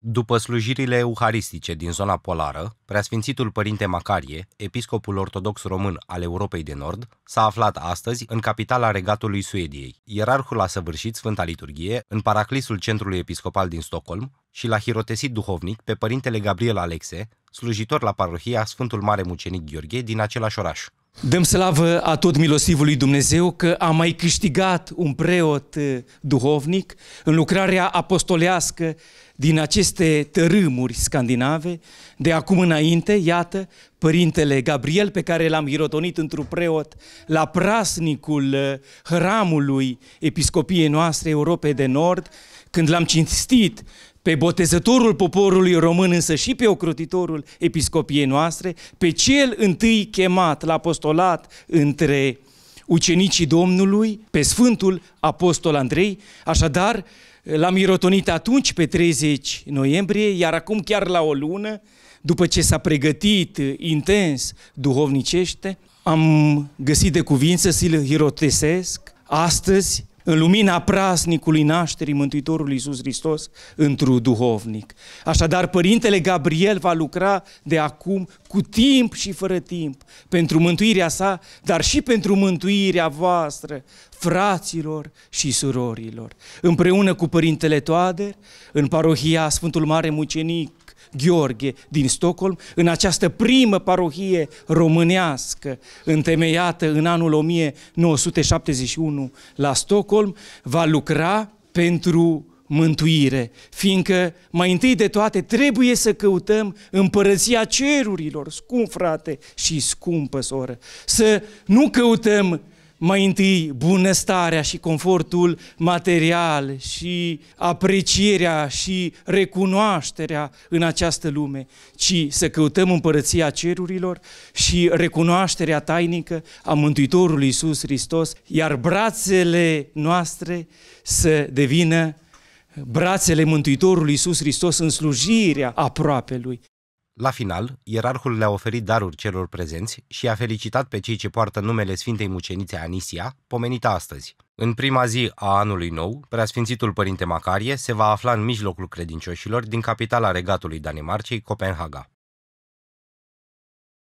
După slujirile euharistice din zona polară, preasfințitul părinte Macarie, episcopul ortodox român al Europei de Nord, s-a aflat astăzi în capitala regatului Suediei. Ierarhul a săvârșit Sfânta Liturghie în paraclisul centrului episcopal din Stockholm și l-a hirotesit duhovnic pe părintele Gabriel Alexe, slujitor la parohia Sfântul Mare Mucenic Gheorghe din același oraș. Dăm slavă a tot milostivului Dumnezeu că a mai câștigat un preot eh, duhovnic în lucrarea apostolească din aceste tărâmuri scandinave. De acum înainte, iată, părintele Gabriel, pe care l-am hirotonit într-un preot la prasnicul eh, hramului episcopiei noastre Europei de Nord, când l-am cinstit pe botezătorul poporului român, însă și pe ocrotitorul episcopiei noastre, pe cel întâi chemat la apostolat între ucenicii Domnului, pe Sfântul Apostol Andrei, așadar l am irotonit atunci pe 30 noiembrie, iar acum chiar la o lună, după ce s-a pregătit intens duhovnicește, am găsit de cuvință să-l hirotesesc astăzi în lumina prasnicului nașterii Mântuitorului Iisus Hristos întru duhovnic. Așadar, Părintele Gabriel va lucra de acum cu timp și fără timp pentru mântuirea sa, dar și pentru mântuirea voastră, fraților și surorilor. Împreună cu Părintele Toader, în parohia Sfântul Mare Mucenic Gheorghe din Stockholm, în această primă parohie românească întemeiată în anul 1971 la Stockholm, va lucra pentru mântuire, fiindcă mai întâi de toate trebuie să căutăm împărăția cerurilor, scump frate și scumpă soră, să nu căutăm mai întâi bunăstarea și confortul material și aprecierea și recunoașterea în această lume, ci să căutăm împărăția cerurilor și recunoașterea tainică a Mântuitorului Iisus Hristos, iar brațele noastre să devină brațele Mântuitorului Iisus Hristos în slujirea aproape Lui. La final, ierarhul le-a oferit daruri celor prezenți și a felicitat pe cei ce poartă numele Sfintei Mucenițe Anisia, pomenită astăzi. În prima zi a anului nou, preasfințitul Părinte Macarie se va afla în mijlocul credincioșilor din capitala regatului Danemarcei, Copenhaga.